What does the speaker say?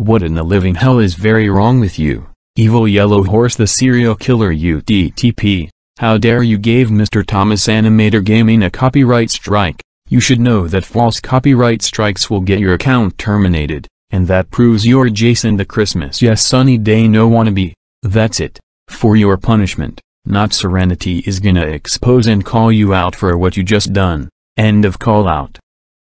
What in the living hell is very wrong with you? Evil Yellow Horse the serial killer UDTP. How dare you gave Mr. Thomas Animator Gaming a copyright strike. You should know that false copyright strikes will get your account terminated, and that proves you're Jason the Christmas Yes Sunny Day No Wannabe. That's it. For your punishment, not Serenity is gonna expose and call you out for what you just done. End of call out.